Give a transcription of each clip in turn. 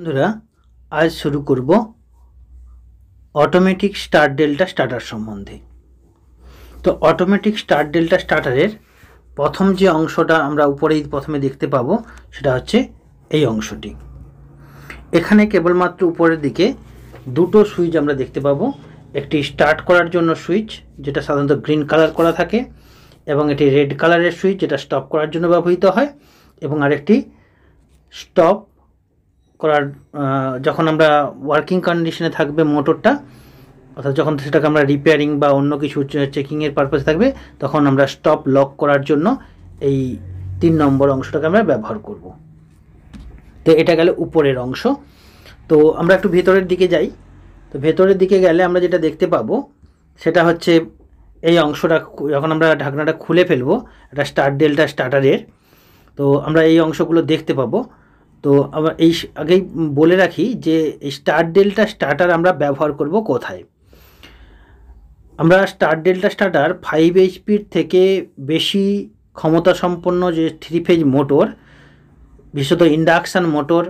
বন্ধুরা আজ শুরু করব অটোমেটিক স্টার ডেল্টা স্টার্টার সম্বন্ধে তো অটোমেটিক স্টার ডেল্টা স্টার্টারের প্রথম যে অংশটা আমরা উপরেই প্রথমে দেখতে পাবো সেটা হচ্ছে এই অংশটি এখানে কেবলমাত্র উপরের দিকে দুটো সুইচ আমরা দেখতে পাবো একটি স্টার্ট করার জন্য সুইচ যেটা সাধারণত গ্রিন কালার করা থাকে এবং এটি রেড কালারের সুইচ যেটা স্টপ করার জন্য ব্যবহৃত হয় এবং আরেকটি স্টপ করার যখন আমরা ওয়ার্কিং কন্ডিশনে থাকবে মোটরটা অর্থাৎ যখন সেটাকে আমরা রিপেয়ারিং বা অন্য কিছু চেকিংয়ের পারপাস থাকবে তখন আমরা স্টপ লক করার জন্য এই তিন নম্বর অংশটাকে আমরা ব্যবহার করব তো এটা গেল উপরের অংশ তো আমরা একটু ভেতরের দিকে যাই তো ভেতরের দিকে গেলে আমরা যেটা দেখতে পাবো সেটা হচ্ছে এই অংশটা যখন আমরা ঢাকনাটা খুলে ফেলবো এটা স্টার ডেল্টা স্টার্টারের তো আমরা এই অংশগুলো দেখতে পাবো তো আমরা এই আগেই বলে রাখি যে স্টার ডেল্টা স্টার্টার আমরা ব্যবহার করব কোথায় আমরা স্টার ডেল্টা স্টার্টার ফাইভ এইচপির থেকে বেশি ক্ষমতা সম্পন্ন যে থ্রি ফেজ মোটর বিশেষত ইন্ডাকশান মোটর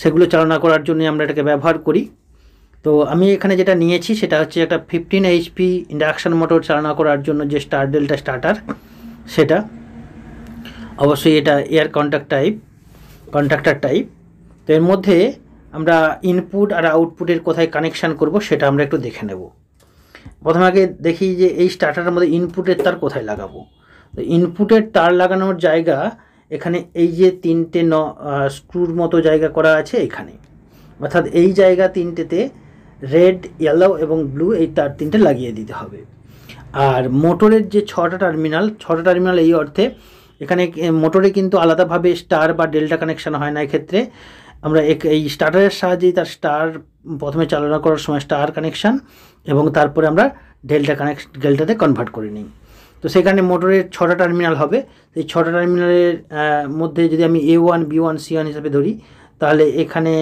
সেগুলো চালনা করার জন্য আমরা এটাকে ব্যবহার করি তো আমি এখানে যেটা নিয়েছি সেটা হচ্ছে একটা ফিফটিন এইচপি ইন্ডাকশান মোটর চালনা করার জন্য যে স্টার ডেল্টা স্টার্টার সেটা অবশ্যই এটা air contact type contractor type তো এর মধ্যে আমরা ইনপুট আর আউটপুটের কোথায় কানেকশান করব সেটা আমরা একটু দেখে নেব প্রথমে আগে দেখি যে এই স্টার্টারের মধ্যে ইনপুটের তার কোথায় লাগাবো তো ইনপুটের তার লাগানোর জায়গা এখানে এই যে তিনটে ন স্ক্রুর মতো জায়গা করা আছে এখানে অর্থাৎ এই জায়গা তিনটেতে রেড ইয়েলো এবং ব্লু এই তার তিনটে লাগিয়ে দিতে হবে আর মোটরের যে ছটা টার্মিনাল ছটা টার্মিনাল এই অর্থে এখানে মোটরে কিন্তু আলাদাভাবে স্টার বা ডেল্টা কানেকশান হয় না এক্ষেত্রে আমরা এই স্টার্টারের সাহায্যেই তার স্টার প্রথমে চালনা করার সময় স্টার কানেকশান এবং তারপরে আমরা ডেল্টা কানেকশ ডেল্টাতে কনভার্ট করে নিই তো সেখানে মোটরের ছটা টার্মিনাল হবে এই ছটা টার্মিনালের মধ্যে যদি আমি A one B one C one হিসাবে ধরি তাহলে এখানে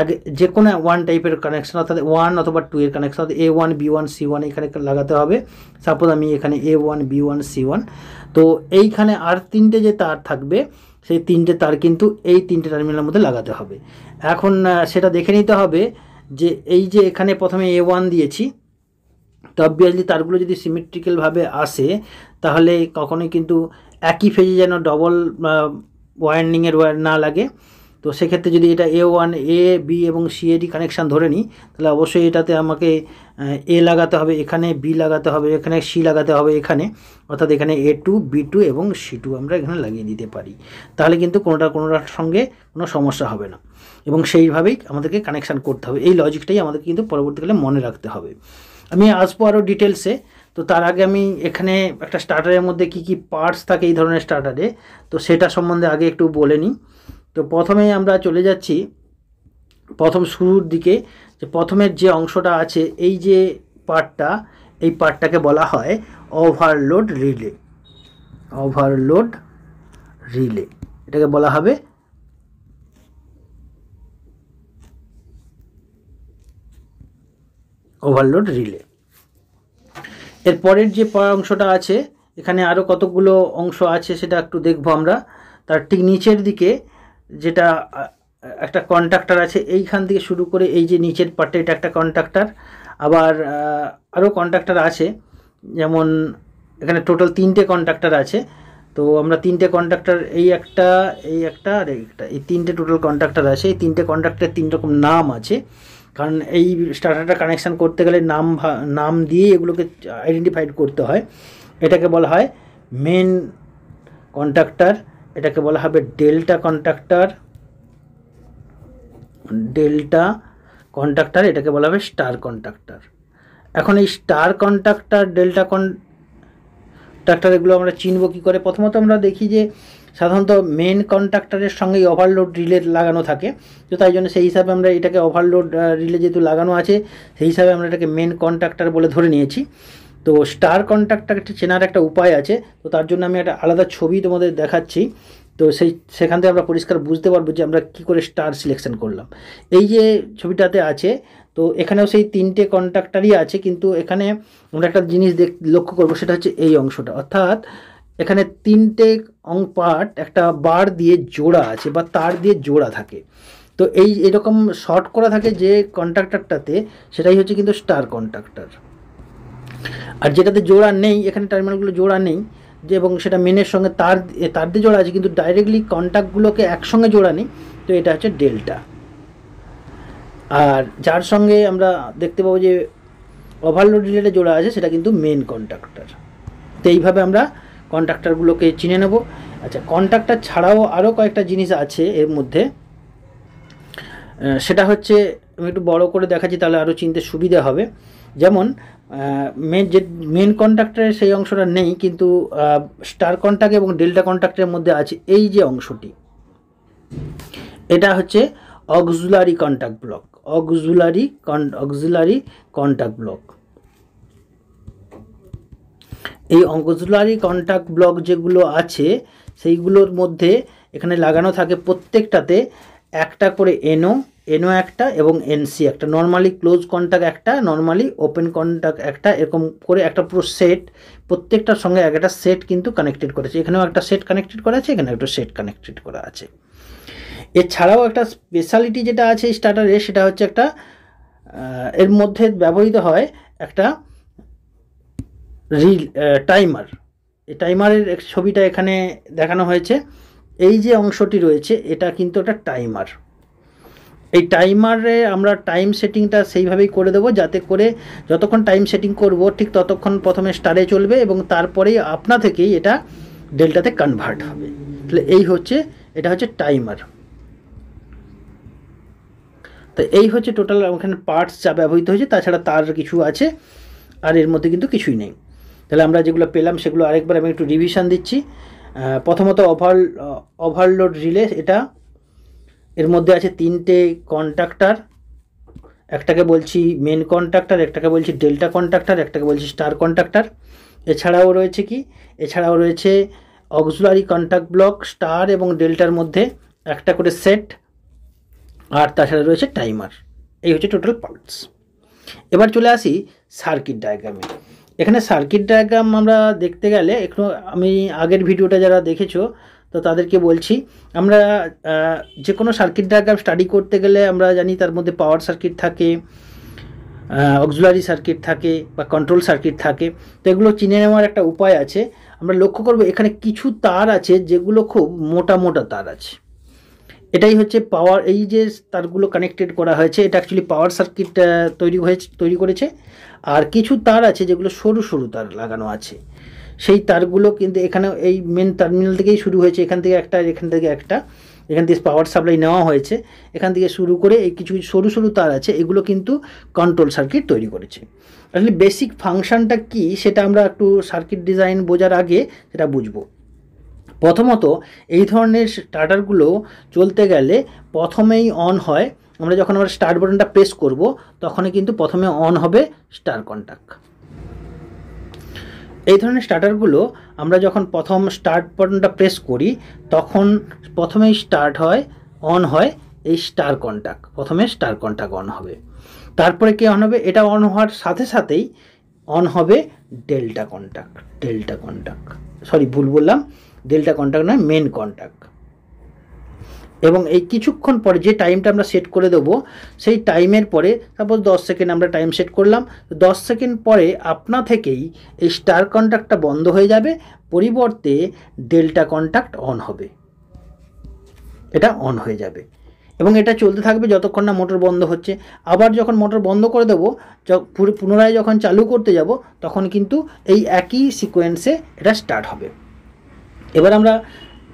এক যে কোনো ওয়ান টাইপের কানেকশন অর্থাৎ ওয়ান অথবা টু এর কানেকশন অর্থাৎ A one B one C one এখানে লাগাতে হবে সাপোজ আমি এখানে A one B one C one তো এইখানে আর তিনটে যে তার থাকবে সেই তিনটে তার কিন্তু এই তিনটে টার্মিনালের মধ্যে লাগাতে হবে এখন সেটা দেখে নিতে হবে যে এই যে এখানে প্রথমে এ ওয়ান দিয়েছি তো অবভিয়াসলি তারগুলো যদি সিমেট্রিক্যালভাবে আসে তাহলে কখনোই কিন্তু একই ফেজে যেন ডবল ওয়ার্নিংয়ের ওয়ার না লাগে তো সেক্ষেত্রে যদি এটা এ ওয়ান এ বি এবং সি ডি কানেকশান ধরে নিই তাহলে অবশ্যই এটাতে আমাকে এ লাগাতে হবে এখানে বি লাগাতে হবে এখানে সি লাগাতে হবে এখানে অর্থাৎ এখানে এ টু বি টু এবং সি টু আমরা এখানে লাগিয়ে দিতে পারি তাহলে কিন্তু কোনোটা কোনোটার সঙ্গে কোনো সমস্যা হবে না এবং সেইভাবেই আমাদেরকে কানেকশান করতে হবে এই লজিকটাই আমাদেরকে কিন্তু পরবর্তীকালে মনে রাখতে হবে আমি আসবো আরও ডিটেলসে তো তার আগে আমি এখানে একটা স্টার্টারের মধ্যে কি কি পার্টস থাকে এই ধরনের স্টার্টারে তো সেটা সম্বন্ধে আগে একটু বলে নিই তো প্রথমেই আমরা চলে যাচ্ছি প্রথম শুরুর দিকে যে প্রথমের যে অংশটা আছে এই যে পার্টটা এই পার্টটাকে বলা হয় ওভারলোড রিলে ওভারলোড রিলে এটাকে বলা হবে ওভারলোড রিলে এর পরের যে অংশটা আছে এখানে আরও কতগুলো অংশ আছে সেটা একটু দেখব আমরা তার ঠিক নিচের দিকে যেটা একটা কন্ট্রাক্টর আছে এইখান থেকে শুরু করে এই যে নিচের পার্টে এটা একটা কন্ট্রাক্টর আবার আরও কন্ট্রাক্টর আছে যেমন এখানে টোটাল তিনটে কন্ট্রাক্টর আছে তো আমরা তিনটে কন্ট্রাক্টর এই একটা এই একটা আর একটা এই তিনটে টোটাল কন্ট্রাক্টর আছে এই তিনটে কন্ট্রাক্টরের তিন রকম নাম আছে কারণ এই স্টার্টারটা কানেকশান করতে গেলে নাম নাম দিয়ে এগুলোকে আইডেন্টিফাইড করতে হয় এটাকে বলা হয় মেন কন্ট্রাক্টর এটাকে বলা হবে ডেল্টা কন্ট্রাক্টর ডেল্টা কন্ট্রাক্টর এটাকে বলা হবে স্টার কন্ট্রাক্টর এখন এই স্টার কন্ট্রাক্টর ডেল্টা কন্ট্রাক্টর এগুলো আমরা চিনব কী করে প্রথমত আমরা দেখি যে সাধারণত মেন কন্ট্রাক্টরের সঙ্গেই ওভারলোড রিলে লাগানো থাকে তো তাই জন্য সেই হিসাবে আমরা এটাকে ওভারলোড রিলে যেহেতু লাগানো আছে সেই হিসাবে আমরা এটাকে মেন কন্ট্রাক্টর বলে ধরে নিয়েছি তো স্টার কন্ট্যাক্টটাকে চেনার একটা উপায় আছে তো তার জন্য আমি একটা আলাদা ছবি তোমাদের দেখাচ্ছি তো সেই সেখান থেকে আমরা পরিষ্কার বুঝতে পারবো যে আমরা কি করে স্টার সিলেকশন করলাম এই যে ছবিটাতে আছে তো এখানেও সেই তিনটে কন্ট্যাক্টারই আছে কিন্তু এখানে আমরা একটা জিনিস দেখ লক্ষ্য করবো সেটা হচ্ছে এই অংশটা অর্থাৎ এখানে তিনটে অং পার্ট একটা বার দিয়ে জোড়া আছে বা তার দিয়ে জোড়া থাকে তো এই এরকম শর্ট করা থাকে যে কন্ট্রাক্টারটাতে সেটাই হচ্ছে কিন্তু স্টার কন্ট্রাক্টার আর যেটাতে জোড়া নেই এখানে টার্মিনালগুলো জোড়া নেই যে এবং সেটা মেনের সঙ্গে তার তার দিয়ে জোড়া আছে কিন্তু ডাইরেক্টলি কন্ট্যাক্টগুলোকে একসঙ্গে জোড়া নেই তো এটা হচ্ছে ডেল্টা আর যার সঙ্গে আমরা দেখতে পাবো যে ওভারলোড রিলেটে জোড়া আছে সেটা কিন্তু মেন কন্ট্রাক্টর তো এইভাবে আমরা কন্ট্রাক্টরগুলোকে চিনে নেব আচ্ছা কন্ট্রাক্টর ছাড়াও আরও কয়েকটা জিনিস আছে এর মধ্যে সেটা হচ্ছে আমি একটু বড় করে দেখাচ্ছি তাহলে আরও চিনতে সুবিধা হবে যেমন মেন যে মেন কন্ট্রাক্টারের সেই অংশটা নেই কিন্তু স্টার কন্ট্রাক্ট এবং ডেল্টা কন্ট্রাক্টের মধ্যে আছে এই যে অংশটি এটা হচ্ছে auxiliary contact block auxiliary auxiliary contact block এই অক্সুলারি কন্ট্যাক্ট ব্লক যেগুলো আছে সেইগুলোর মধ্যে এখানে লাগানো থাকে প্রত্যেকটাতে একটা করে এনও এনও একটা এবং এনসি একটা নর্মালি ক্লোজ কন্ট্যাক্ট একটা নর্মালি ওপেন কন্ট্যাক্ট একটা এরকম করে একটা পুরো সেট প্রত্যেকটার সঙ্গে এক একটা সেট কিন্তু কানেক্টেড করেছে এখানেও একটা সেট কানেক্টেড করা আছে এখানে একটা সেট কানেক্টেড করা আছে এছাড়াও একটা স্পেশালিটি যেটা আছে স্টার্টারে সেটা হচ্ছে একটা এর মধ্যে ব্যবহৃত হয় একটা রিল টাইমার এই টাইমারের ছবিটা এখানে দেখানো হয়েছে এই যে অংশটি রয়েছে এটা কিন্তু একটা টাইমার এই টাইমারে আমরা টাইম সেটিংটা সেইভাবেই করে দেবো যাতে করে যতক্ষণ টাইম সেটিং করব ঠিক ততক্ষণ প্রথমে স্টারে চলবে এবং তারপরেই আপনা থেকেই এটা ডেল্টাতে কনভার্ট হবে তাহলে এই হচ্ছে এটা হচ্ছে টাইমার তো এই হচ্ছে টোটাল ওখানে পার্টস যা ব্যবহৃত হয়েছে তাছাড়া তার কিছু আছে আর এর মধ্যে কিন্তু কিছুই নেই তাহলে আমরা যেগুলো পেলাম সেগুলো আরেকবার আমি একটু রিভিশন দিচ্ছি প্রথমত ওভার ওভারলোড রিলে এটা এর মধ্যে আছে তিনটে কন্ট্রাক্টার একটাকে বলছি মেন কন্ট্রাক্টার একটাকে বলছি ডেল্টা কন্ট্রাক্টার একটাকে বলছি স্টার কন্ট্রাক্টার এছাড়াও রয়েছে কি এছাড়াও রয়েছে অক্সুলারি কন্ট্রাক্ট ব্লক স্টার এবং ডেল্টার মধ্যে একটা করে সেট আর তাছাড়া রয়েছে টাইমার এই হচ্ছে টোটাল পার্টস এবার চলে আসি সার্কিট ডায়াগ্রামে এখানে সার্কিট ডায়াগ্রাম আমরা দেখতে গেলে একটু আমি আগের ভিডিওটা যারা দেখেছো তো তাদেরকে বলছি আমরা যে কোনো সার্কিট ডায়াগ্রাম স্টাডি করতে গেলে আমরা জানি তার মধ্যে পাওয়ার সার্কিট থাকে অক্সুলারি সার্কিট থাকে বা কন্ট্রোল সার্কিট থাকে তো এগুলো চিনে নেওয়ার একটা উপায় আছে আমরা লক্ষ্য করব এখানে কিছু তার আছে যেগুলো খুব মোটা মোটা তার আছে এটাই হচ্ছে পাওয়ার এই যে তারগুলো কানেক্টেড করা হয়েছে এটা অ্যাকচুয়ালি পাওয়ার সার্কিট তৈরি হয়েছে তৈরি করেছে আর কিছু তার আছে যেগুলো সরু সরু তার লাগানো আছে সেই তারগুলো কিন্তু এখানে এই মেন টার্মিনাল থেকেই শুরু হয়েছে এখান থেকে একটা এখান থেকে একটা এখান থেকে পাওয়ার সাপ্লাই নেওয়া হয়েছে এখান থেকে শুরু করে এই কিছু সরু সরু তার আছে এগুলো কিন্তু কন্ট্রোল সার্কিট তৈরি করেছে আসলে বেসিক ফাংশানটা কি সেটা আমরা একটু সার্কিট ডিজাইন বোঝার আগে সেটা বুঝবো প্রথমত এই ধরনের টাটারগুলো চলতে গেলে প্রথমেই অন হয় আমরা যখন আমরা স্টার্ট বাটনটা প্রেস করব তখনই কিন্তু প্রথমে অন হবে স্টার কন্ট্যাক্ট এই ধরনের স্টার্টারগুলো আমরা যখন প্রথম স্টার্ট বাটনটা প্রেস করি তখন প্রথমেই স্টার্ট হয় অন হয় এই স্টার কন্ট্যাক্ট প্রথমে স্টার কন্ট্যাক্ট অন হবে তারপরে কে অন হবে এটা অন হওয়ার সাথে সাথেই অন হবে delta contact delta contact sorry ভুল বললাম ডেল্টা কন্ট্যাক্ট নয় মেন কন্ট্যাক্ট এবং এই কিছুক্ষণ পরে যে টাইমটা আমরা সেট করে দেবো সেই টাইমের পরে সাপোজ দশ সেকেন্ড আমরা টাইম সেট করলাম দশ সেকেন্ড পরে আপনা থেকেই এই স্টার কন্ট্যাক্টটা বন্ধ হয়ে যাবে পরিবর্তে ডেল্টা কন্ট্যাক্ট অন হবে এটা অন হয়ে যাবে এবং এটা চলতে থাকবে যতক্ষণ না মোটর বন্ধ হচ্ছে আবার যখন মোটর বন্ধ করে দেবো পুনরায় যখন চালু করতে যাব তখন কিন্তু এই একই সিকোয়েন্সে এটা স্টার্ট হবে এবার আমরা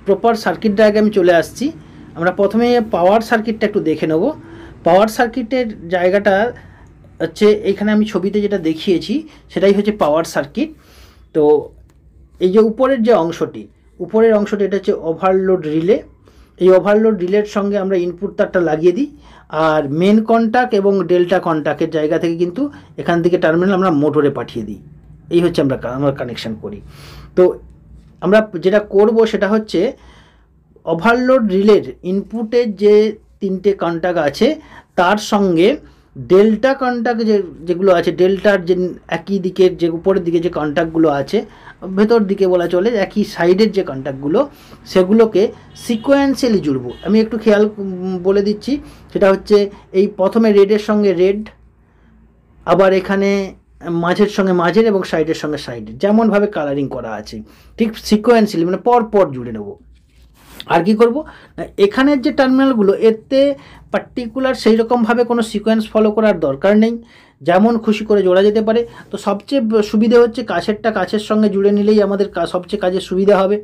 প্রপার সার্কিট ডায়াগ্রামে চলে আসছি আমরা প্রথমে পাওয়ার সার্কিটটা একটু দেখে নেব পাওয়ার সার্কিটের জায়গাটা হচ্ছে এখানে আমি ছবিতে যেটা দেখিয়েছি সেটাই হচ্ছে পাওয়ার সার্কিট তো এই যে উপরের যে অংশটি উপরের অংশটি এটা হচ্ছে ওভারলোড রিলে এই ওভারলোড রিলের সঙ্গে আমরা ইনপুট তারটা লাগিয়ে দিই আর মেন কন্ট্যাক্ট এবং ডেল্টা কন্ট্যাক্টের জায়গা থেকে কিন্তু এখান থেকে টার্মিনাল আমরা মোটরে পাঠিয়ে দিই এই হচ্ছে আমরা আমরা কানেকশান করি তো আমরা যেটা করব সেটা হচ্ছে ওভারলোড রিলের ইনপুটের যে তিনটে কন্টাক আছে তার সঙ্গে ডেল্টা কন্টাক যে যেগুলো আছে ডেল্টার যে একই দিকের যে উপরের দিকে যে কন্টাক্টগুলো আছে ভেতর দিকে বলা চলে একই সাইডের যে কন্ট্যাক্টগুলো সেগুলোকে সিকোয়েন্সিয়ালি জুড়ব আমি একটু খেয়াল বলে দিচ্ছি সেটা হচ্ছে এই প্রথমে রেডের সঙ্গে রেড আবার এখানে মাঝের সঙ্গে মাঝের এবং সাইডের সঙ্গে সাইডের যেমনভাবে কালারিং করা আছে ঠিক সিকোয়েন্সিয়ালি মানে পর পর জুড়ে নেবো আর কি করব এখানের যে টার্মিনালগুলো এতে পার্টিকুলার সেই রকমভাবে কোনো সিকোয়েন্স ফলো করার দরকার নেই যেমন খুশি করে জোড়া যেতে পারে তো সবচেয়ে সুবিধে হচ্ছে কাছেরটা কাছের সঙ্গে জুড়ে নিলেই আমাদের সবচেয়ে কাজের সুবিধা হবে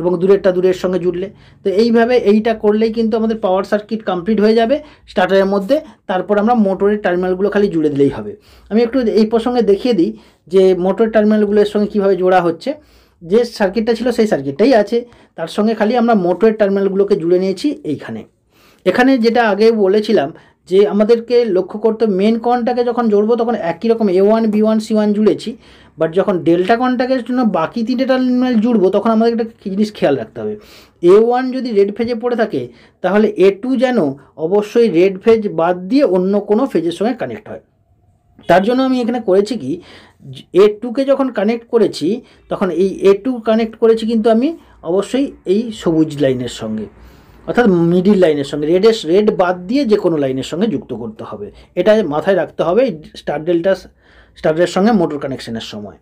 এবং দূরেরটা দূরের সঙ্গে জুড়লে তো এইভাবে এইটা করলেই কিন্তু আমাদের পাওয়ার সার্কিট কমপ্লিট হয়ে যাবে স্টার্টারের মধ্যে তারপর আমরা মোটরের টার্মিনালগুলো খালি জুড়ে দিলেই হবে আমি একটু এই প্রসঙ্গে দেখিয়ে দিই যে মোটরের টার্মিনালগুলোর সঙ্গে কীভাবে জোড়া হচ্ছে যে সার্কিটটা ছিল সেই সার্কিটটাই আছে তার সঙ্গে খালি আমরা মোটরের টার্মিনালগুলোকে জুড়ে নিয়েছি এইখানে এখানে যেটা আগে বলেছিলাম যে আমাদেরকে লক্ষ্য করতে মেন কনটাকে যখন জড়বো তখন একই রকম A one B one C one জুড়েছি বাট যখন ডেল্টা কনটাকে জন্য বাকি তিনটে টার্মিনাল জুড়বো তখন আমাদের একটা জিনিস খেয়াল রাখতে হবে এ ওয়ান যদি রেড ফেজে পড়ে থাকে তাহলে এ টু যেন অবশ্যই রেড ফেজ বাদ দিয়ে অন্য কোনো ফেজের সঙ্গে কানেক্ট হয় তার জন্য আমি এখানে করেছি কি এ টুকে যখন কানেক্ট করেছি তখন এই এ টু কানেক্ট করেছি কিন্তু আমি অবশ্যই এই সবুজ লাইনের সঙ্গে অর্থাৎ মিডিল লাইনের সঙ্গে রেডের রেড বাদ দিয়ে যে কোনো লাইনের সঙ্গে যুক্ত করতে হবে এটা মাথায় রাখতে হবে স্টার ডেল্টা স্টারের সঙ্গে মোটর কানেকশনের সময়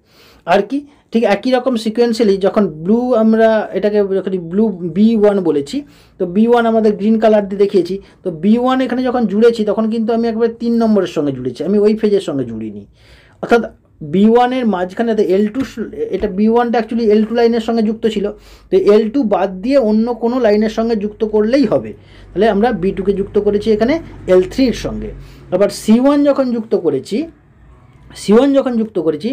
আর কি ঠিক একই রকম সিকোয়েন্সিয়ালি যখন ব্লু আমরা এটাকে যখন ব্লু বি ওয়ান বলেছি তো বি ওয়ান আমাদের গ্রিন কালার দিয়ে দেখিয়েছি তো বি ওয়ান এখানে যখন জুড়েছি তখন কিন্তু আমি একবারে তিন নম্বরের সঙ্গে জুড়েছি আমি ওই ফেজের সঙ্গে জুড়িনি অর্থাৎ বি ওয়ানের মাঝখানে এল টু এটা বি ওয়ানটা অ্যাকচুয়ালি এল টু লাইনের সঙ্গে যুক্ত ছিল তো এল টু বাদ দিয়ে অন্য কোনো লাইনের সঙ্গে যুক্ত করলেই হবে তাহলে আমরা বি টুকে যুক্ত করেছি এখানে এল থ্রির সঙ্গে আবার সি ওয়ান যখন যুক্ত করেছি সিওয়ান যখন যুক্ত করেছি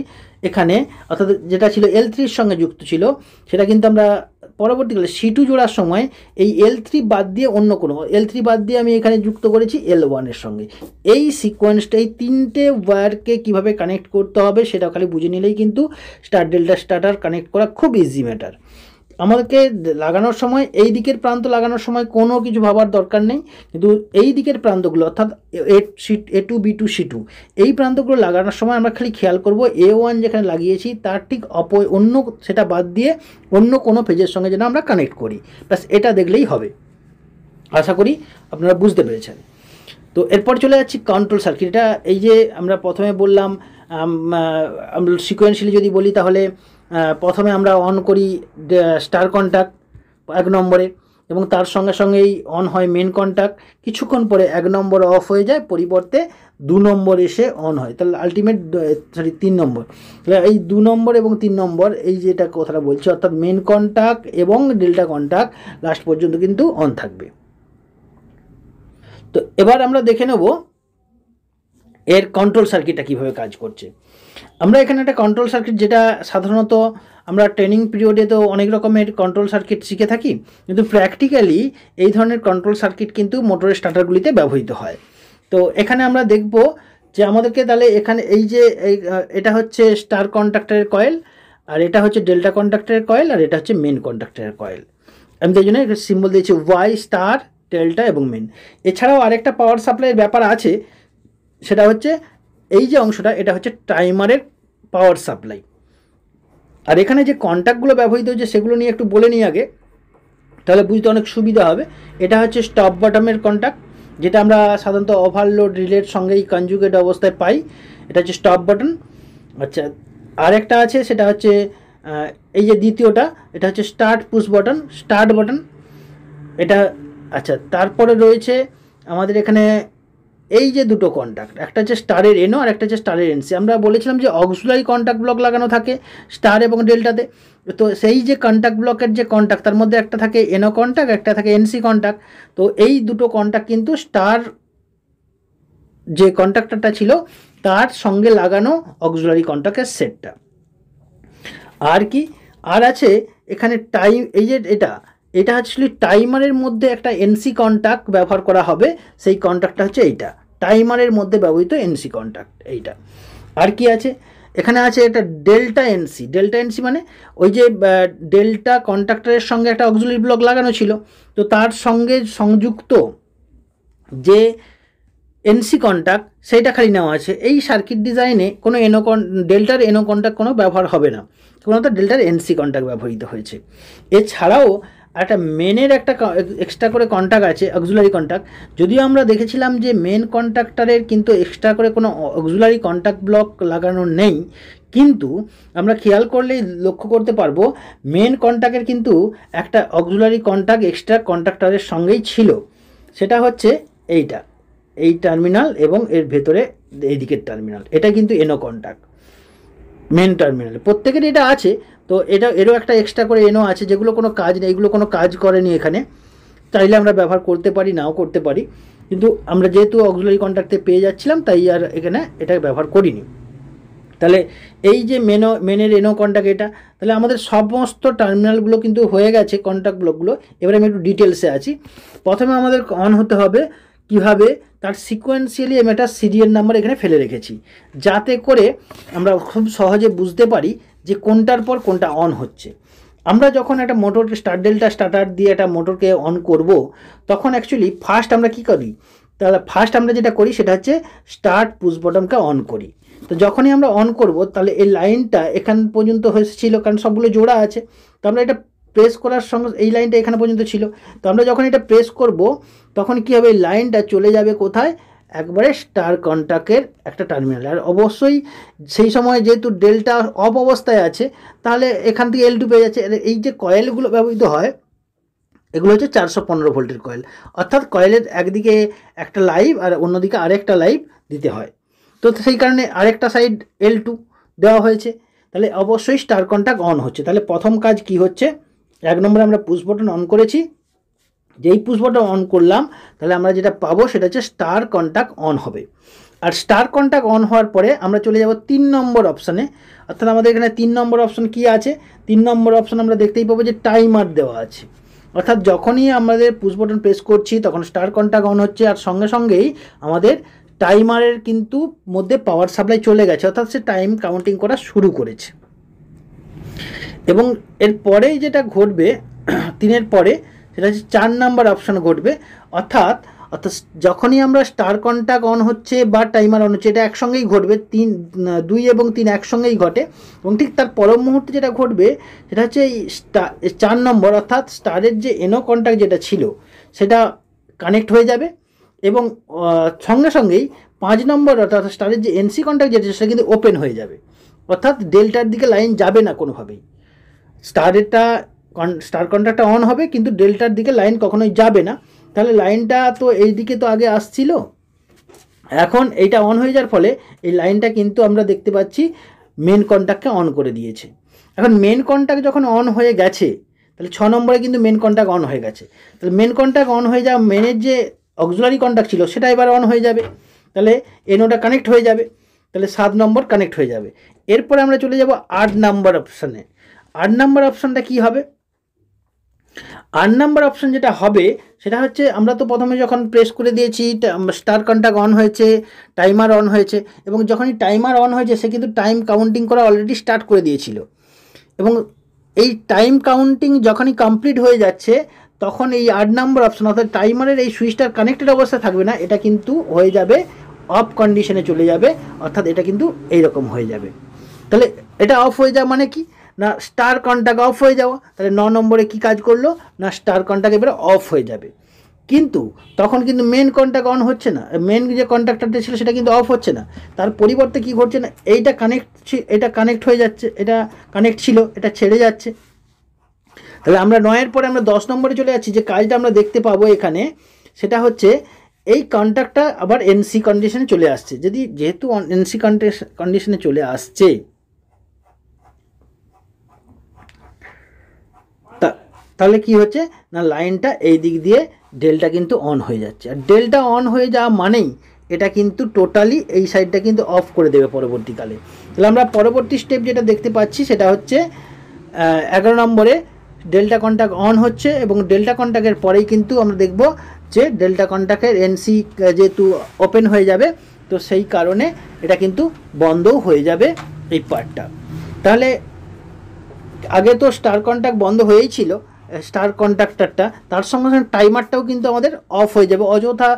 এখানে অর্থাৎ যেটা ছিল এল থ্রির সঙ্গে যুক্ত ছিল সেটা কিন্তু আমরা পরবর্তীকালে সি টু জোড়ার সময় এই এল থ্রি বাদ দিয়ে অন্য কোনো এল থ্রি বাদ দিয়ে আমি এখানে যুক্ত করেছি এল ওয়ানের সঙ্গে এই সিকোয়েন্সটা এই তিনটে ওয়ারকে কীভাবে কানেক্ট করতে হবে সেটা খালি বুঝে নিলেই কিন্তু স্টার ডেল্টা স্টার্টার কানেক্ট করা খুব ইজি ম্যাটার আমাদেরকে লাগানোর সময় এই দিকের প্রান্ত লাগানোর সময় কোনো কিছু ভাবার দরকার নেই কিন্তু এই দিকের প্রান্তগুলো অর্থাৎ A C A two B two C two এই প্রান্তগুলো লাগানোর সময় আমরা খালি খেয়াল করব এ ওয়ান যেখানে লাগিয়েছি তার ঠিক অপ অন্য সেটা বাদ দিয়ে অন্য কোনো পেজের সঙ্গে যেন আমরা কানেক্ট করি প্লাস এটা দেখলেই হবে আশা করি আপনারা বুঝতে পেরেছেন তো এরপর চলে যাচ্ছি কন্ট্রোল সার্কিট এটা এই যে আমরা প্রথমে বললাম সিকোয়েন্সিয়ালি যদি বলি তাহলে প্রথমে আমরা অন করি স্টার কন্ট্যাক্ট এক নম্বরে এবং তার সঙ্গে সঙ্গেই অন হয় মেন কন্ট্যাক্ট কিছুক্ষণ পরে এক নম্বর অফ হয়ে যায় পরিবর্তে দু নম্বর এসে অন হয় তাহলে আলটিমেট সরি তিন নম্বর এই দু নম্বর এবং তিন নম্বর এই যেটা কথাটা বলছি অর্থাৎ মেন কন্ট্যাক্ট এবং ডেল্টা কন্ট্যাক্ট লাস্ট পর্যন্ত কিন্তু অন থাকবে তো এবার আমরা দেখে নেব এর কন্ট্রোল সার্কিটটা কীভাবে কাজ করছে আমরা এখানে একটা কন্ট্রোল সার্কিট যেটা সাধারণত আমরা ট্রেনিং পিরিয়ডে তো অনেক রকমের কন্ট্রোল সার্কিট শিখে থাকি কিন্তু প্র্যাকটিক্যালি এই ধরনের কন্ট্রোল সার্কিট কিন্তু মোটরের স্টার্টারগুলিতে ব্যবহৃত হয় তো এখানে আমরা দেখব যে আমাদেরকে তাহলে এখানে এই যে এটা হচ্ছে স্টার কন্ট্রাক্টারের কয়েল আর এটা হচ্ছে ডেল্টা কন্ট্রাক্টরের কয়েল আর এটা হচ্ছে মেন কন্ট্রাক্টরের কয়েল আমি তাই জন্য সিম্বল দিয়েছি ওয়াই স্টার ডেল্টা এবং মেন এছাড়াও আরেকটা পাওয়ার সাপ্লাইয়ের ব্যাপার আছে সেটা হচ্ছে এই যে অংশটা এটা হচ্ছে টাইমারের পাওয়ার সাপ্লাই আর এখানে যে কন্ট্যাক্টগুলো ব্যবহৃত হয়েছে সেগুলো নিয়ে একটু বলে নিই আগে তাহলে বুঝতে অনেক সুবিধা হবে এটা হচ্ছে স্টপ বটমের কন্ট্যাক্ট যেটা আমরা সাধারণত ওভারলোড রিলের সঙ্গেই কনজুগেট অবস্থায় পাই এটা হচ্ছে স্টপ বটন আচ্ছা আরেকটা আছে সেটা হচ্ছে এই যে দ্বিতীয়টা এটা হচ্ছে start push button start button এটা আচ্ছা তারপরে রয়েছে আমাদের এখানে এই যে দুটো কন্ট্যাক্ট একটা হচ্ছে স্টারের এনও আর একটা হচ্ছে স্টারের এনসি আমরা বলেছিলাম যে অক্সুলারি কন্ট্যাক্ট ব্লক লাগানো থাকে স্টার এবং ডেল্টাতে তো সেই যে কন্ট্যাক্ট ব্লকের যে কন্ট্যাক্ট তার মধ্যে একটা থাকে এনও কন্ট্যাক্ট একটা থাকে এনসি কন্ট্যাক্ট তো এই দুটো কন্ট্যাক্ট কিন্তু স্টার যে কন্ট্যাক্টারটা ছিল তার সঙ্গে লাগানো অক্সুলারি কন্ট্যাক্টের সেটটা আর কি আর আছে এখানে টাইম এই যে এটা এটা হচ্ছে টাইমারের মধ্যে একটা এনসি কন্ট্যাক্ট ব্যবহার করা হবে সেই কন্ট্যাক্টটা হচ্ছে এইটা টাইমারের মধ্যে ব্যবহৃত এনসি কন্ট্রাক্ট এইটা আর কি আছে এখানে আছে একটা ডেল্টা এনসি ডেল্টা এনসি মানে ওই যে ডেল্টা কন্ট্রাক্টরের সঙ্গে একটা অক্সিলারি ব্লক লাগানো ছিল তো তার সঙ্গে সংযুক্ত যে এনসি কন্ট্রাক্ট সেইটা খালি নেওয়া আছে এই সার্কিট ডিজাইনে কোনো এনো কন ডেল্টার এনো কন্ট্রাক্ট কোনো ব্যবহার হবে না কোনো তো ডেল্টার এনসি কন্ট্রাক্ট ব্যবহৃত হয়েছে এছাড়াও একটা মেনের একটা এক্সট্রা করে কন্ট্যাক্ট আছে অক্সুলারি কন্ট্যাক্ট যদিও আমরা দেখেছিলাম যে মেন কন্ট্যাক্টারের কিন্তু এক্সট্রা করে কোনো অক্সুলারি কন্ট্যাক্ট ব্লক লাগানো নেই কিন্তু আমরা খেয়াল করলেই লক্ষ্য করতে পারবো মেন কন্ট্যাক্টের কিন্তু একটা অক্সুলারি কন্ট্যাক্ট এক্সট্রা কন্ট্রাক্টারের সঙ্গেই ছিল সেটা হচ্ছে এইটা এই টার্মিনাল এবং এর ভেতরে এইদিকের টার্মিনাল এটা কিন্তু এনো কন্ট্যাক্ট মেন টার্মিনাল প্রত্যেকের এটা আছে তো এটা এরও একটা এক্সট্রা করে এনও আছে যেগুলো কোনো কাজ নেই এগুলো কোনো কাজ করেনি এখানে চাইলে আমরা ব্যবহার করতে পারি নাও করতে পারি কিন্তু আমরা যেহেতু অক্সিলারি কন্ট্রাক্টে পেয়ে যাচ্ছিলাম তাই আর এখানে এটা ব্যবহার করিনি তাহলে এই যে মেনো মেনের এনো কন্ট্যাক্ট এটা তাহলে আমাদের সমস্ত টার্মিনালগুলো কিন্তু হয়ে গেছে কন্ট্যাক্ট ব্লকগুলো এবারে আমি একটু ডিটেলসে আছি প্রথমে আমাদের অন হতে হবে কিভাবে তার সিকোয়েন্সিয়ালি আমি একটা সিরিয়াল নাম্বার এখানে ফেলে রেখেছি যাতে করে আমরা খুব সহজে বুঝতে পারি যে কোনটার পর কোনটা অন হচ্ছে আমরা যখন একটা মোটর স্টার ডেলটা স্টার্টার দিয়ে একটা মোটরকে অন করব তখন অ্যাকচুয়ালি ফার্স্ট আমরা কি করি তাহলে ফার্স্ট আমরা যেটা করি সেটা হচ্ছে স্টার্ট পুশ বটমটা অন করি তো যখনই আমরা অন করব তাহলে এই লাইনটা এখান পর্যন্ত হয়েছিল কারণ সবগুলো জোড়া আছে তো আমরা এটা প্রেস করার সঙ্গে এই লাইনটা এখানে পর্যন্ত ছিল তো আমরা যখন এটা প্রেস করব তখন কি হবে লাইনটা চলে যাবে কোথায় একবারে স্টার কন্টাক্টের একটা টার্মিনাল আর অবশ্যই সেই সময় যেহেতু ডেল্টা অফ অবস্থায় আছে তাহলে এখান থেকে এল টু পেয়ে যাচ্ছে এই যে কয়েলগুলো ব্যবহৃত হয় এগুলো হচ্ছে চারশো পনেরো ভোল্টের কয়েল অর্থাৎ কয়েলের একদিকে একটা লাইভ আর অন্যদিকে আরেকটা লাইভ দিতে হয় তো সেই কারণে আরেকটা সাইড এল টু দেওয়া হয়েছে তাহলে অবশ্যই স্টার কন্টাক্ট অন হচ্ছে তাহলে প্রথম কাজ কি হচ্ছে এক নম্বরে আমরা পুশ বটন অন করেছি যেই পুষবটা অন করলাম তাহলে আমরা যেটা পাবো সেটা হচ্ছে স্টার কন্ট্যাক্ট অন হবে আর স্টার কন্ট্যাক্ট অন হওয়ার পরে আমরা চলে যাব তিন নম্বর অপশানে অর্থাৎ আমাদের এখানে তিন নম্বর অপশান কি আছে তিন নম্বর অপশান আমরা দেখতেই পাবো যে টাইমার দেওয়া আছে অর্থাৎ যখনই আমাদের পুশ বটন প্রেস করছি তখন স্টার কন্ট্যাক্ট অন হচ্ছে আর সঙ্গে সঙ্গেই আমাদের টাইমারের কিন্তু মধ্যে পাওয়ার সাপ্লাই চলে গেছে অর্থাৎ সে টাইম কাউন্টিং করা শুরু করেছে এবং এর পরেই যেটা ঘটবে তিনের পরে সেটা হচ্ছে চার নাম্বার অপশান ঘটবে অর্থাৎ অর্থাৎ যখনই আমরা স্টার কন্ট্যাক্ট অন হচ্ছে বা টাইমার অন হচ্ছে এটা একসঙ্গেই ঘটবে তিন দুই এবং তিন একসঙ্গেই ঘটে এবং ঠিক তার পরম মুহূর্তে যেটা ঘটবে সেটা হচ্ছে এই চার নম্বর অর্থাৎ স্টারের যে এনো কন্ট্যাক্ট যেটা ছিল সেটা কানেক্ট হয়ে যাবে এবং সঙ্গে সঙ্গেই পাঁচ নম্বর অর্থাৎ স্টারের যে এনসি কন্ট্যাক্ট যেটা সেটা কিন্তু ওপেন হয়ে যাবে অর্থাৎ ডেল্টার দিকে লাইন যাবে না কোনোভাবেই স্টারেরটা কন স্টার কন্ট্রাক্টটা অন হবে কিন্তু ডেল্টার দিকে লাইন কখনোই যাবে না তাহলে লাইনটা তো এই দিকে তো আগে আসছিল এখন এইটা অন হয়ে যাওয়ার ফলে এই লাইনটা কিন্তু আমরা দেখতে পাচ্ছি মেন কন্ট্যাক্টকে অন করে দিয়েছে এখন মেন কন্ট্যাক্ট যখন অন হয়ে গেছে তাহলে ছ নম্বরে কিন্তু মেন কন্ট্যাক্ট অন হয়ে গেছে তাহলে মেন কন্ট্যাক্ট অন হয়ে যাওয়া মেনের যে অক্সুলারি কন্ট্যাক্ট ছিল সেটা এবার অন হয়ে যাবে তাহলে এনোটা কানেক্ট হয়ে যাবে তাহলে সাত নম্বর কানেক্ট হয়ে যাবে এরপরে আমরা চলে যাব আট নাম্বার অপশানে আট নাম্বার অপশানটা কি হবে আর নাম্বার অপশান যেটা হবে সেটা হচ্ছে আমরা তো প্রথমে যখন প্রেস করে দিয়েছি স্টার কন্ট্যাক্ট অন হয়েছে টাইমার অন হয়েছে এবং যখনই টাইমার অন হয়েছে সে কিন্তু টাইম কাউন্টিং করা অলরেডি স্টার্ট করে দিয়েছিল এবং এই টাইম কাউন্টিং যখনই কমপ্লিট হয়ে যাচ্ছে তখন এই আট নাম্বার অপশন অর্থাৎ টাইমারের এই সুইচটার কানেক্টেড অবস্থা থাকবে না এটা কিন্তু হয়ে যাবে অফ কন্ডিশনে চলে যাবে অর্থাৎ এটা কিন্তু এইরকম হয়ে যাবে তাহলে এটা অফ হয়ে যাওয়া মানে কি না স্টার কন্ট্যাক্ট অফ হয়ে যাওয়া তাহলে ন নম্বরে কি কাজ করলো না স্টার কন্ট্যাক্ট এবারে অফ হয়ে যাবে কিন্তু তখন কিন্তু মেন কন্ট্যাক্ট অন হচ্ছে না মেন যে কন্ট্যাক্টারটা ছিল সেটা কিন্তু অফ হচ্ছে না তার পরিবর্তে কি ঘটছে না এইটা কানেক্ট এটা কানেক্ট হয়ে যাচ্ছে এটা কানেক্ট ছিল এটা ছেড়ে যাচ্ছে তাহলে আমরা নয়ের পরে আমরা দশ নম্বরে চলে যাচ্ছি যে কাজটা আমরা দেখতে পাবো এখানে সেটা হচ্ছে এই কন্ট্যাক্টটা আবার এনসি কন্ডিশনে চলে আসছে যদি যেহেতু এনসি কন্ডিশনে চলে আসছে তাহলে কি হচ্ছে না লাইনটা এই দিক দিয়ে ডেলটা কিন্তু অন হয়ে যাচ্ছে আর ডেলটা অন হয়ে যাওয়া মানেই এটা কিন্তু টোটালি এই সাইডটা কিন্তু অফ করে দেবে পরবর্তীকালে তাহলে আমরা পরবর্তী স্টেপ যেটা দেখতে পাচ্ছি সেটা হচ্ছে এগারো নম্বরে ডেল্টা কন্ট্যাক্ট অন হচ্ছে এবং ডেল্টা কন্ট্যাক্টের পরেই কিন্তু আমরা দেখব যে ডেল্টা কন্ট্যাক্টের এনসি যেহেতু ওপেন হয়ে যাবে তো সেই কারণে এটা কিন্তু বন্ধও হয়ে যাবে এই পার্টটা তাহলে আগে তো স্টার কন্ট্যাক্ট বন্ধ হয়েই ছিল স্টার কন্ডাক্টারটা তার সঙ্গে সঙ্গে টাইমারটাও কিন্তু আমাদের অফ হয়ে যাবে অযথা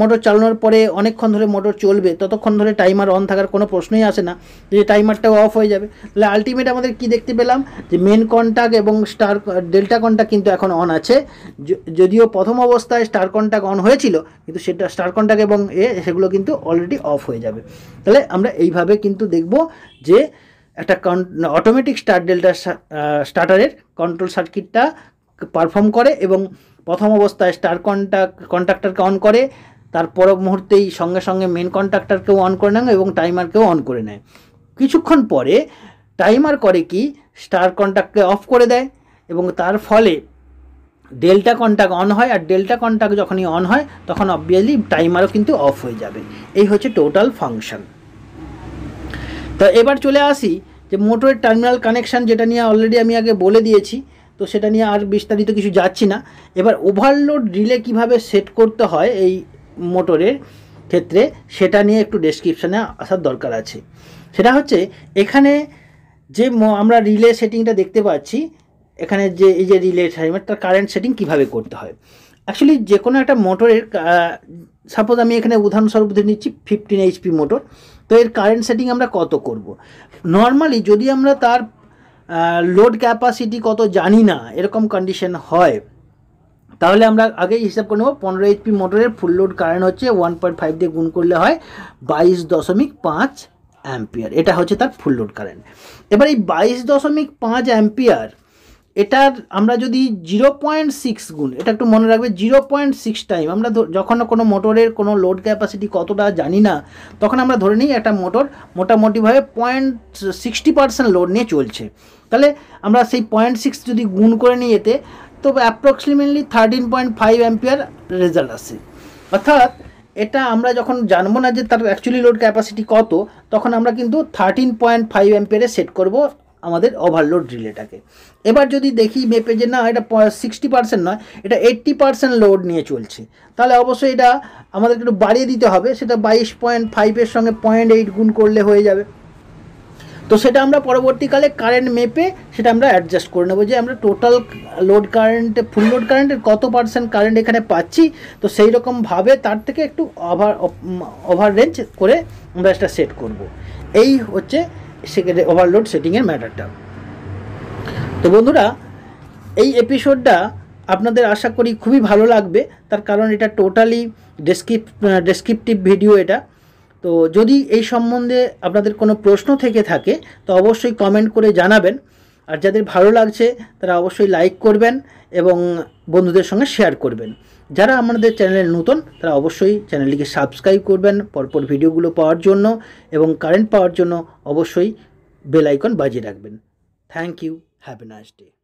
মোটর চালানোর পরে অনেকক্ষণ ধরে মোটর চলবে ততক্ষণ ধরে টাইমার অন থাকার কোনো প্রশ্নই আসে না যে টাইমারটাও অফ হয়ে যাবে তাহলে আলটিমেট আমাদের কি দেখতে পেলাম যে মেন কন্ট্যাক্ট এবং স্টার ডেল্টা কন্ট্যাক্ট কিন্তু এখন অন আছে যদিও প্রথম অবস্থায় স্টার কন্ট্যাক্ট অন হয়েছিল কিন্তু সেটা স্টার কন্ট্যাক্ট এবং এ সেগুলো কিন্তু অলরেডি অফ হয়ে যাবে তাহলে আমরা এইভাবে কিন্তু দেখব যে একটা অটোমেটিক স্টার ডেল্টা স্টার্টারের কন্ট্রোল সার্কিটটা পারফর্ম করে এবং প্রথম অবস্থায় স্টার কন্ট্যাক্ট কন্ট্রাক্টারকে অন করে তার পর মুহূর্তেই সঙ্গে সঙ্গে মেন কন্ট্রাক্টারকেও অন করে নেয় এবং টাইমারকেও অন করে নেয় কিছুক্ষণ পরে টাইমার করে কি স্টার কন্ট্যাক্টকে অফ করে দেয় এবং তার ফলে ডেল্টা কন্ট্যাক্ট অন হয় আর ডেল্টা কন্ট্যাক্ট যখনই অন হয় তখন অবভিয়াসলি টাইমারও কিন্তু অফ হয়ে যাবে এই হচ্ছে টোটাল ফাংশন তো এবার চলে আসি যে মোটরের টার্মিনাল কানেকশান যেটা নিয়ে অলরেডি আমি আগে বলে দিয়েছি তো সেটা নিয়ে আর বিস্তারিত কিছু যাচ্ছি না এবার ওভারলোড রিলে কিভাবে সেট করতে হয় এই মোটরের ক্ষেত্রে সেটা নিয়ে একটু ডেসক্রিপশানে আসার দরকার আছে সেটা হচ্ছে এখানে যে আমরা রিলে সেটিংটা দেখতে পাচ্ছি এখানে যে এই যে রিলে টাইমার তার কারেন্ট সেটিং কিভাবে করতে হয় অ্যাকচুয়ালি যে কোনো একটা মোটরের সাপোজ আমি এখানে উদাহরণস্বরূপ ধরে নিচ্ছি ফিফটিন এইচপি মোটর তো এর কারেন্ট সেটিং আমরা কত করব। নর্মালি যদি আমরা তার লোড ক্যাপাসিটি কত জানি না এরকম কন্ডিশন হয় তাহলে আমরা আগে হিসাব করে নেব পনেরো এইচপি মোটরের ফুল লোড কারেন্ট হচ্ছে ওয়ান পয়েন্ট ফাইভ দিয়ে গুণ করলে হয় বাইশ দশমিক পাঁচ অ্যাম্পিয়ার এটা হচ্ছে তার ফুল লোড কারেন্ট এবার এই বাইশ দশমিক পাঁচ অ্যাম্পিয়ার এটার আমরা যদি জিরো পয়েন্ট সিক্স গুণ এটা একটু মনে রাখবে জিরো পয়েন্ট সিক্স টাইম আমরা যখন কোনো মোটরের কোনো লোড ক্যাপাসিটি কতটা জানি না তখন আমরা ধরে নিই একটা মোটর মোটামুটিভাবে পয়েন্ট সিক্সটি পার্সেন্ট লোড নিয়ে চলছে তাহলে আমরা সেই পয়েন্ট সিক্স যদি গুণ করে নিই এতে তো approximately thirteen point five ampere result আসে অর্থাৎ এটা আমরা যখন জানবো না যে তার অ্যাকচুয়ালি লোড ক্যাপাসিটি কত তখন আমরা কিন্তু থার্টিন পয়েন্ট ফাইভ অ্যাম্পিয়ারে সেট করবো আমাদের ওভারলোড রিলেটাকে এবার যদি দেখি মেপে যে না এটা সিক্সটি পার্সেন্ট নয় এটা এইট্টি পার্সেন্ট লোড নিয়ে চলছে তাহলে অবশ্যই এটা আমাদেরকে একটু বাড়িয়ে দিতে হবে সেটা বাইশ পয়েন্ট ফাইভের সঙ্গে পয়েন্ট এইট গুণ করলে হয়ে যাবে তো সেটা আমরা পরবর্তীকালে কারেন্ট মেপে সেটা আমরা অ্যাডজাস্ট করে নেবো যে আমরা total load current full load কারেন্টের কত পার্সেন্ট কারেন্ট এখানে পাচ্ছি তো সেই রকমভাবে তার থেকে একটু ওভার ওভার রেঞ্জ করে আমরা সেটা সেট করব এই হচ্ছে সেক্ষেত্রে ওভারলোড সেটিংয়ের ম্যাটারটা তো বন্ধুরা এই এপিসোডটা আপনাদের আশা করি খুবই ভালো লাগবে তার কারণ এটা টোটালি ডেসক্রিপ ডেসক্রিপটিভ ভিডিও এটা তো যদি এই সম্বন্ধে আপনাদের কোনো প্রশ্ন থেকে থাকে তো অবশ্যই কমেন্ট করে জানাবেন আর যাদের ভালো লাগছে তারা অবশ্যই লাইক করবেন এবং বন্ধুদের সঙ্গে শেয়ার করবেন যারা আমাদের চ্যানেলে নতুন তারা অবশ্যই চ্যানেলটিকে সাবস্ক্রাইব করবেন পরপর ভিডিওগুলো পাওয়ার জন্য এবং কারেন্ট পাওয়ার জন্য অবশ্যই বেল আইকন বাজিয়ে রাখবেন thank you have a nice day